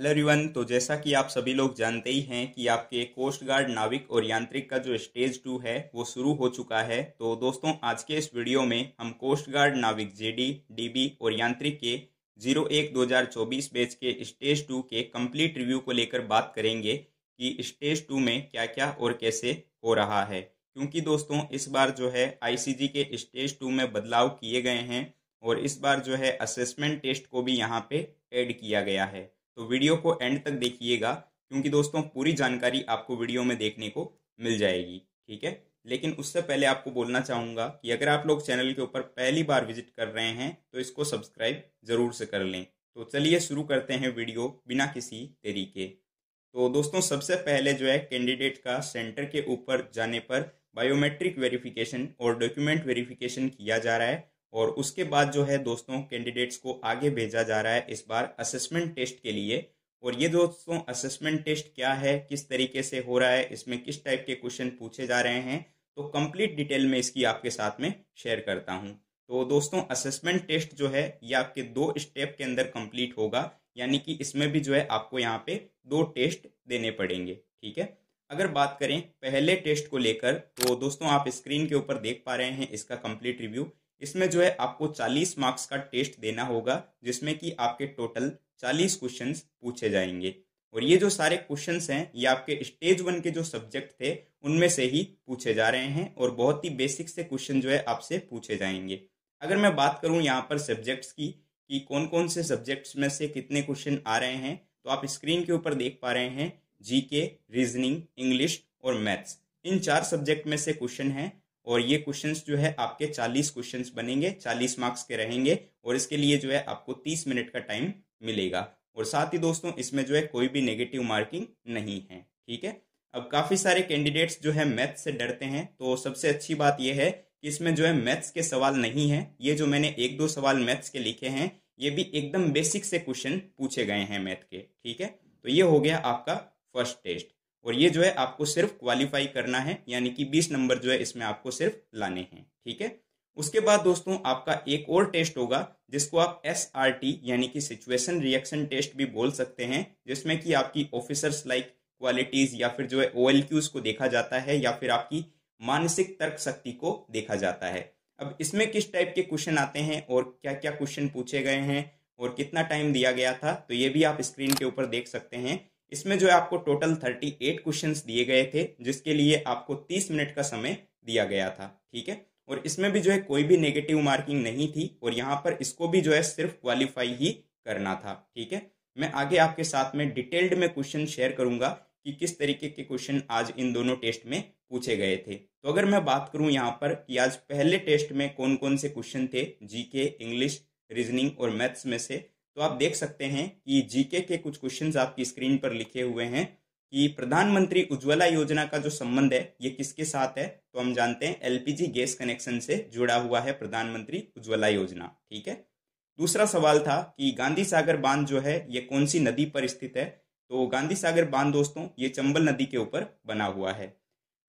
hello रिवन तो जैसा कि आप सभी लोग जानते ही हैं कि आपके कोस्ट गार्ड नाविक और यांत्रिक का जो स्टेज टू है वो शुरू हो चुका है तो दोस्तों आज के इस वीडियो में हम coast guard Navik GD DB और यांत्रिक के जीरो एक दो हजार चौबीस बैच के स्टेज टू के कंप्लीट रिव्यू को लेकर बात करेंगे कि स्टेज टू में क्या क्या और कैसे हो रहा है क्योंकि दोस्तों इस बार जो है आई के स्टेज टू में बदलाव किए गए हैं और इस बार जो है असेसमेंट टेस्ट को भी यहाँ पे एड किया गया है तो वीडियो को एंड तक देखिएगा क्योंकि दोस्तों पूरी जानकारी आपको वीडियो में देखने को मिल जाएगी ठीक है लेकिन उससे पहले आपको बोलना चाहूँगा कि अगर आप लोग चैनल के ऊपर पहली बार विजिट कर रहे हैं तो इसको सब्सक्राइब ज़रूर से कर लें तो चलिए शुरू करते हैं वीडियो बिना किसी देरी के तो दोस्तों सबसे पहले जो है कैंडिडेट का सेंटर के ऊपर जाने पर बायोमेट्रिक वेरिफिकेशन और डॉक्यूमेंट वेरिफिकेशन किया जा रहा है और उसके बाद जो है दोस्तों कैंडिडेट्स को आगे भेजा जा रहा है इस बार असेसमेंट टेस्ट के लिए और ये दोस्तों असेसमेंट टेस्ट क्या है किस तरीके से हो रहा है इसमें किस टाइप के क्वेश्चन पूछे जा रहे हैं तो कंप्लीट डिटेल में इसकी आपके साथ में शेयर करता हूँ तो दोस्तों असेसमेंट टेस्ट जो है ये आपके दो स्टेप के अंदर कंप्लीट होगा यानी कि इसमें भी जो है आपको यहाँ पे दो टेस्ट देने पड़ेंगे ठीक है अगर बात करें पहले टेस्ट को लेकर तो दोस्तों आप स्क्रीन के ऊपर देख पा रहे हैं इसका कंप्लीट रिव्यू इसमें जो है आपको 40 मार्क्स का टेस्ट देना होगा जिसमें कि आपके टोटल 40 क्वेश्चन पूछे जाएंगे और ये जो सारे क्वेश्चन हैं ये आपके स्टेज वन के जो सब्जेक्ट थे उनमें से ही पूछे जा रहे हैं और बहुत ही बेसिक से क्वेश्चन जो है आपसे पूछे जाएंगे अगर मैं बात करूं यहाँ पर सब्जेक्ट्स की कि कौन कौन से सब्जेक्ट्स में से कितने क्वेश्चन आ रहे हैं तो आप स्क्रीन के ऊपर देख पा रहे हैं जीके रीजनिंग इंग्लिश और मैथ्स इन चार सब्जेक्ट में से क्वेश्चन है और ये क्वेश्चंस जो है आपके 40 क्वेश्चंस बनेंगे 40 मार्क्स के रहेंगे और इसके लिए जो है आपको 30 मिनट का टाइम मिलेगा और साथ ही दोस्तों इसमें जो है कोई भी नेगेटिव मार्किंग नहीं है ठीक है अब काफ़ी सारे कैंडिडेट्स जो है मैथ से डरते हैं तो सबसे अच्छी बात यह है कि इसमें जो है मैथ्स के सवाल नहीं है ये जो मैंने एक दो सवाल मैथ्स के लिखे हैं ये भी एकदम बेसिक से क्वेश्चन पूछे गए हैं मैथ के ठीक है तो ये हो गया आपका फर्स्ट टेस्ट और ये जो है आपको सिर्फ क्वालिफाई करना है यानी कि 20 नंबर जो है इसमें आपको सिर्फ लाने हैं ठीक है उसके बाद दोस्तों आपका एक और टेस्ट होगा जिसको आप एस यानी कि सिचुएशन रिएक्शन टेस्ट भी बोल सकते हैं जिसमें कि आपकी ऑफिसर्स लाइक क्वालिटीज या फिर जो है ओ को देखा जाता है या फिर आपकी मानसिक तर्क शक्ति को देखा जाता है अब इसमें किस टाइप के क्वेश्चन आते हैं और क्या क्या क्वेश्चन पूछे गए हैं और कितना टाइम दिया गया था तो ये भी आप स्क्रीन के ऊपर देख सकते हैं इसमें जो है आपको टोटल 38 क्वेश्चंस दिए गए थे जिसके लिए आपको 30 मिनट का समय दिया गया था ठीक है और इसमें भी जो है कोई भी नेगेटिव मार्किंग नहीं थी और यहाँ पर इसको भी जो है सिर्फ क्वालिफाई ही करना था ठीक है मैं आगे आपके साथ में डिटेल्ड में क्वेश्चन शेयर करूंगा कि किस तरीके के क्वेश्चन आज इन दोनों टेस्ट में पूछे गए थे तो अगर मैं बात करूं यहाँ पर कि आज पहले टेस्ट में कौन कौन से क्वेश्चन थे जीके इंग्लिश रीजनिंग और मैथ्स में से तो आप देख सकते हैं कि जीके के कुछ क्वेश्चंस आपकी स्क्रीन पर लिखे हुए हैं कि प्रधानमंत्री उज्ज्वला योजना का जो संबंध है ये किसके साथ है तो हम जानते हैं एलपीजी गैस कनेक्शन से जुड़ा हुआ है प्रधानमंत्री उज्ज्वला योजना ठीक है दूसरा सवाल था कि गांधी सागर बांध जो है ये कौन सी नदी पर स्थित है तो गांधी सागर बांध दोस्तों ये चंबल नदी के ऊपर बना हुआ है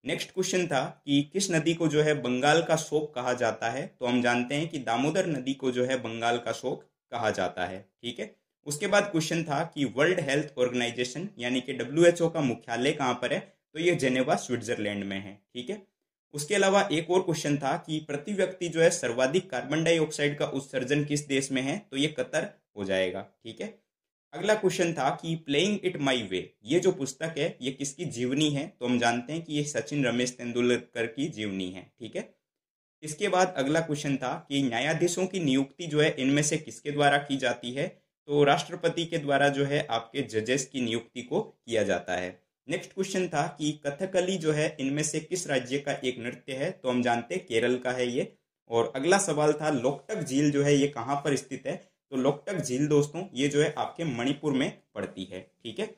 नेक्स्ट क्वेश्चन था कि किस नदी को जो है बंगाल का शोक कहा जाता है तो हम जानते हैं कि दामोदर नदी को जो है बंगाल का शोक कहा जाता है ठीक है उसके बाद क्वेश्चन था कि वर्ल्ड हेल्थ ऑर्गेनाइजेशन यानी कि डब्ल्यू का मुख्यालय कहाँ पर है तो ये जेनेवा स्विट्जरलैंड में है ठीक है उसके अलावा एक और क्वेश्चन था कि प्रति व्यक्ति जो है सर्वाधिक कार्बन डाइऑक्साइड का उत्सर्जन किस देश में है तो ये कतर हो जाएगा ठीक है अगला क्वेश्चन था कि प्लेइंग इट माई वे ये जो पुस्तक है ये किसकी जीवनी है तो हम जानते हैं कि ये सचिन रमेश तेंदुलकर की जीवनी है ठीक है इसके बाद अगला क्वेश्चन था कि न्यायाधीशों की नियुक्ति जो है इनमें से किसके द्वारा की जाती है तो राष्ट्रपति के द्वारा जो है आपके जजेस की नियुक्ति को किया जाता है नेक्स्ट क्वेश्चन था कि कथकली जो है इनमें से किस राज्य का एक नृत्य है तो हम जानते हैं केरल का है ये और अगला सवाल था लोकटक झील जो है ये कहाँ पर स्थित है तो लोकटक झील दोस्तों ये जो है आपके मणिपुर में पड़ती है ठीक है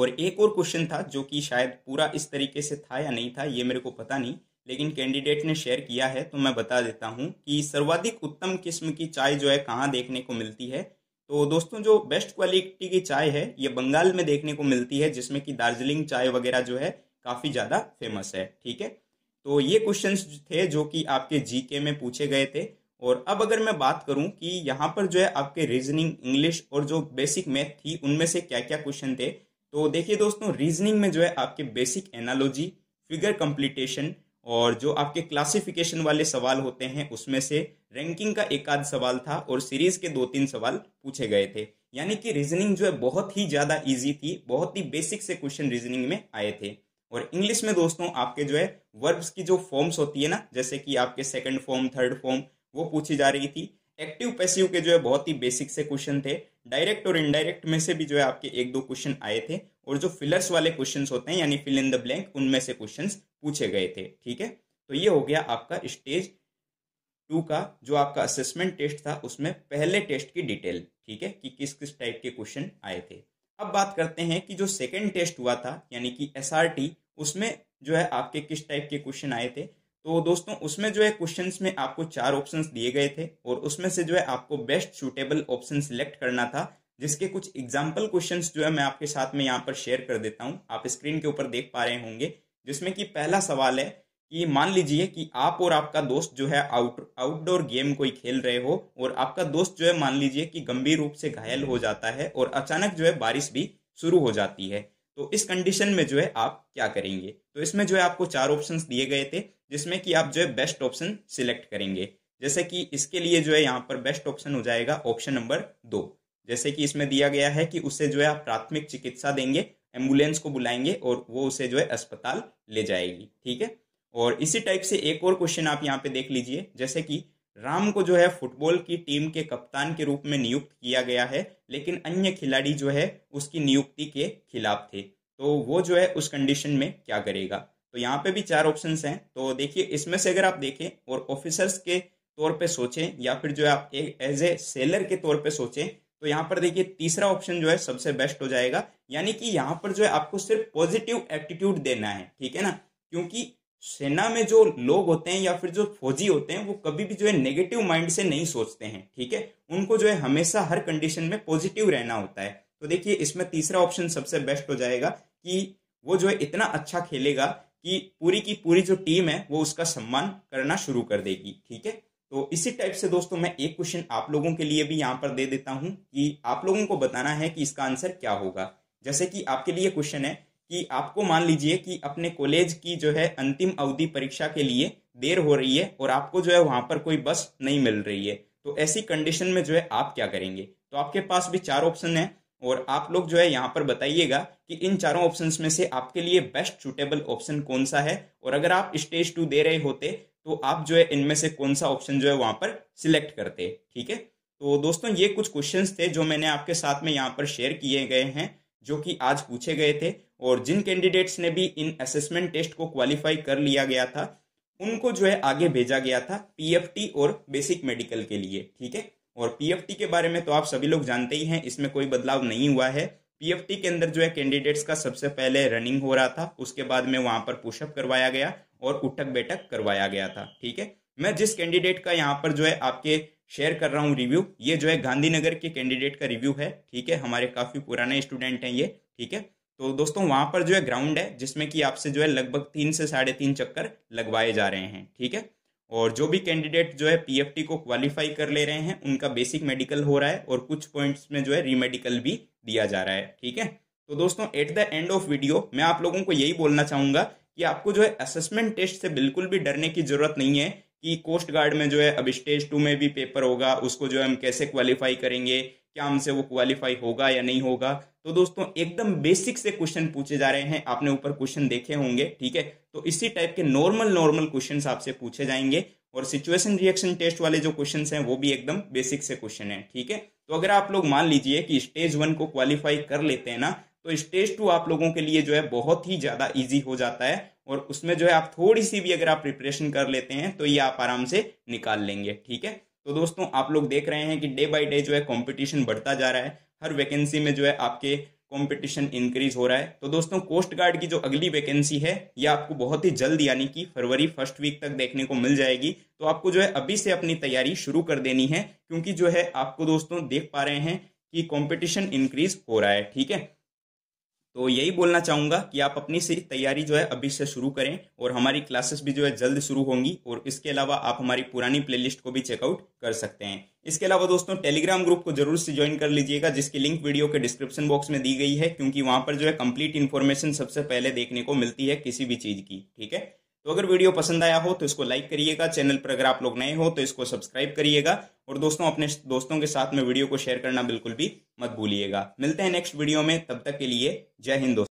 और एक और क्वेश्चन था जो कि शायद पूरा इस तरीके से था या नहीं था ये मेरे को पता नहीं लेकिन कैंडिडेट ने शेयर किया है तो मैं बता देता हूँ कि सर्वाधिक उत्तम किस्म की चाय जो है कहाँ देखने को मिलती है तो दोस्तों जो बेस्ट क्वालिटी की चाय है ये बंगाल में देखने को मिलती है जिसमें कि दार्जिलिंग चाय वगैरह जो है काफ़ी ज़्यादा फेमस है ठीक है तो ये क्वेश्चन थे जो कि आपके जीके में पूछे गए थे और अब अगर मैं बात करूं कि यहाँ पर जो है आपके रीजनिंग इंग्लिश और जो बेसिक मैथ थी उनमें से क्या क्या क्वेश्चन थे तो देखिए दोस्तों रीजनिंग में जो है आपके बेसिक एनालॉजी फिगर कंप्लीटेशन और जो आपके क्लासिफिकेशन वाले सवाल होते हैं उसमें से रैंकिंग का एक आध सवाल था और सीरीज के दो तीन सवाल पूछे गए थे यानी कि रीजनिंग जो है बहुत ही ज़्यादा इजी थी बहुत ही बेसिक से क्वेश्चन रीजनिंग में आए थे और इंग्लिश में दोस्तों आपके जो है वर्ब्स की जो फॉर्म्स होती है ना जैसे कि आपके सेकंड फॉर्म थर्ड फॉर्म वो पूछी जा रही थी एक्टिव पैसिव के जो है बहुत ही बेसिक से क्वेश्चन थे डायरेक्ट और इनडायरेक्ट में से भी जो है आपके एक दो क्वेश्चन आए थे और जो फिलर्स वाले क्वेश्चन होते हैं यानी फिल इन द ब्लैंक उनमें से क्वेश्चन पूछे गए थे ठीक है तो ये हो गया आपका स्टेज टू का जो आपका असेसमेंट टेस्ट था उसमें पहले टेस्ट की डिटेल ठीक है कि किस किस टाइप के क्वेश्चन आए थे अब बात करते हैं कि जो सेकेंड टेस्ट हुआ था यानी कि एस उसमें जो है आपके किस टाइप के क्वेश्चन आए थे तो दोस्तों उसमें जो है क्वेश्चंस में आपको चार ऑप्शंस दिए गए थे और उसमें से जो है आपको बेस्ट सुटेबल ऑप्शन सिलेक्ट करना था जिसके कुछ एग्जाम्पल क्वेश्चंस जो है मैं आपके साथ में यहाँ पर शेयर कर देता हूँ आप स्क्रीन के ऊपर देख पा रहे होंगे जिसमें कि पहला सवाल है कि मान लीजिए कि आप और आपका दोस्त जो है आउट आउटडोर गेम कोई खेल रहे हो और आपका दोस्त जो है मान लीजिए कि गंभीर रूप से घायल हो जाता है और अचानक जो है बारिश भी शुरू हो जाती है तो इस कंडीशन में जो है आप क्या करेंगे तो इसमें जो है आपको चार ऑप्शन दिए गए थे जिसमें कि आप जो है बेस्ट ऑप्शन सिलेक्ट करेंगे जैसे कि इसके लिए जो है यहाँ पर बेस्ट ऑप्शन हो जाएगा ऑप्शन नंबर दो जैसे कि इसमें दिया गया है कि उसे जो है आप प्राथमिक चिकित्सा देंगे एम्बुलेंस को बुलाएंगे और वो उसे जो है अस्पताल ले जाएगी ठीक है और इसी टाइप से एक और क्वेश्चन आप यहाँ पे देख लीजिए जैसे कि राम को जो है फुटबॉल की टीम के कप्तान के रूप में नियुक्त किया गया है लेकिन अन्य खिलाड़ी जो है उसकी नियुक्ति के खिलाफ थे तो वो जो है उस कंडीशन में क्या करेगा तो यहाँ पे भी चार ऑप्शन हैं तो देखिए इसमें से अगर आप देखें और ऑफिसर्स के तौर पे सोचें या फिर जो है आप एज ए सेलर के तौर पे सोचें तो यहाँ पर देखिए तीसरा ऑप्शन जो है सबसे बेस्ट हो जाएगा यानी कि यहाँ पर जो है आपको सिर्फ पॉजिटिव एटीट्यूड देना है ठीक है ना क्योंकि सेना में जो लोग होते हैं या फिर जो फौजी होते हैं वो कभी भी जो है नेगेटिव माइंड से नहीं सोचते हैं ठीक है उनको जो है हमेशा हर कंडीशन में पॉजिटिव रहना होता है तो देखिए इसमें तीसरा ऑप्शन सबसे बेस्ट हो जाएगा कि वो जो है इतना अच्छा खेलेगा कि पूरी की पूरी जो टीम है वो उसका सम्मान करना शुरू कर देगी ठीक है तो इसी टाइप से दोस्तों मैं एक क्वेश्चन आप लोगों के लिए भी यहाँ पर दे देता हूँ कि आप लोगों को बताना है कि इसका आंसर क्या होगा जैसे कि आपके लिए क्वेश्चन है कि आपको मान लीजिए कि अपने कॉलेज की जो है अंतिम अवधि परीक्षा के लिए देर हो रही है और आपको जो है वहाँ पर कोई बस नहीं मिल रही है तो ऐसी कंडीशन में जो है आप क्या करेंगे तो आपके पास भी चार ऑप्शन है और आप लोग जो है यहाँ पर बताइएगा कि इन चारों ऑप्शंस में से आपके लिए बेस्ट सुटेबल ऑप्शन कौन सा है और अगर आप स्टेज टू दे रहे होते तो आप जो है इनमें से कौन सा ऑप्शन जो है वहां पर सिलेक्ट करते ठीक है तो दोस्तों ये कुछ क्वेश्चन थे जो मैंने आपके साथ में यहाँ पर शेयर किए गए हैं जो कि आज पूछे गए थे और जिन कैंडिडेट्स ने भी इन असेसमेंट टेस्ट को क्वालिफाई कर लिया गया था उनको जो है आगे भेजा गया था पीएफटी और बेसिक मेडिकल के लिए ठीक है और पीएफटी के बारे में तो आप सभी लोग जानते ही हैं इसमें कोई बदलाव नहीं हुआ है पीएफटी के अंदर जो है कैंडिडेट्स का सबसे पहले रनिंग हो रहा था उसके बाद में वहां पर पुशअप करवाया गया और उठक बैठक करवाया गया था ठीक है मैं जिस कैंडिडेट का यहाँ पर जो है आपके शेयर कर रहा हूँ रिव्यू ये जो है गांधीनगर के कैंडिडेट का रिव्यू है ठीक है हमारे काफ़ी पुराने स्टूडेंट हैं ये ठीक है तो दोस्तों वहां पर जो है ग्राउंड है जिसमें कि आपसे जो है लगभग तीन से साढ़े तीन चक्कर लगवाए जा रहे हैं ठीक है और जो भी कैंडिडेट जो है पीएफटी को क्वालिफाई कर ले रहे हैं उनका बेसिक मेडिकल हो रहा है और कुछ पॉइंट्स में जो है रीमेडिकल भी दिया जा रहा है ठीक है तो दोस्तों at the end of video मैं आप लोगों को यही बोलना चाहूंगा कि आपको जो है असेसमेंट टेस्ट से बिल्कुल भी डरने की जरूरत नहीं है कि कोस्ट गार्ड में जो है अब स्टेज टू में भी पेपर होगा उसको जो है हम कैसे क्वालिफाई करेंगे क्या हमसे वो क्वालिफाई होगा या नहीं होगा तो दोस्तों एकदम बेसिक से क्वेश्चन पूछे जा रहे हैं आपने ऊपर क्वेश्चन देखे होंगे ठीक है तो इसी टाइप के नॉर्मल नॉर्मल क्वेश्चन आपसे पूछे जाएंगे और सिचुएशन रिएक्शन टेस्ट वाले जो क्वेश्चन हैं वो भी एकदम बेसिक से क्वेश्चन है ठीक है तो अगर आप लोग मान लीजिए कि स्टेज वन को क्वालिफाई कर लेते हैं ना तो स्टेज टू तो आप लोगों के लिए जो है बहुत ही ज़्यादा ईजी हो जाता है और उसमें जो है आप थोड़ी सी भी अगर आप प्रिपरेशन कर लेते हैं तो ये आप आराम से निकाल लेंगे ठीक है तो दोस्तों आप लोग देख रहे हैं कि डे बाई डे जो है कंपटीशन बढ़ता जा रहा है हर वैकेंसी में जो है आपके कंपटीशन इंक्रीज हो रहा है तो दोस्तों कोस्ट गार्ड की जो अगली वैकेंसी है ये आपको बहुत ही जल्द यानी कि फरवरी फर्स्ट वीक तक देखने को मिल जाएगी तो आपको जो है अभी से अपनी तैयारी शुरू कर देनी है क्योंकि जो है आपको दोस्तों देख पा रहे हैं कि कंपटीशन इंक्रीज हो रहा है ठीक है तो यही बोलना चाहूँगा कि आप अपनी से तैयारी जो है अभी से शुरू करें और हमारी क्लासेस भी जो है जल्द शुरू होंगी और इसके अलावा आप हमारी पुरानी प्लेलिस्ट को भी चेकआउट कर सकते हैं इसके अलावा दोस्तों टेलीग्राम ग्रुप को जरूर से ज्वाइन कर लीजिएगा जिसकी लिंक वीडियो के डिस्क्रिप्शन बॉक्स में दी गई है क्योंकि वहां पर जो है कंप्लीट इन्फॉर्मेशन सबसे पहले देखने को मिलती है किसी भी चीज़ की ठीक है तो अगर वीडियो पसंद आया हो तो इसको लाइक करिएगा चैनल पर अगर आप लोग नए हो तो इसको सब्सक्राइब करिएगा और दोस्तों अपने दोस्तों के साथ में वीडियो को शेयर करना बिल्कुल भी मत भूलिएगा मिलते हैं नेक्स्ट वीडियो में तब तक के लिए जय हिंद